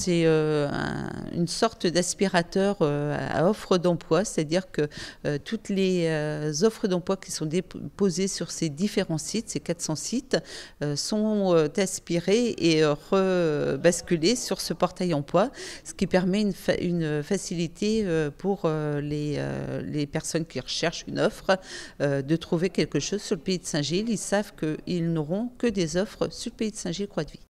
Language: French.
C'est euh, une sorte d'aspirateur euh, à offre d'emploi, c'est-à-dire que euh, toutes les offres d'emploi qui sont déposées sur ces différents sites, ces 400 sites, sont aspirées et rebasculées sur ce portail emploi, ce qui permet une, facilité pour les, personnes qui recherchent une offre de trouver quelque chose sur le pays de Saint-Gilles. Ils savent qu'ils n'auront que des offres sur le pays de saint gilles croix de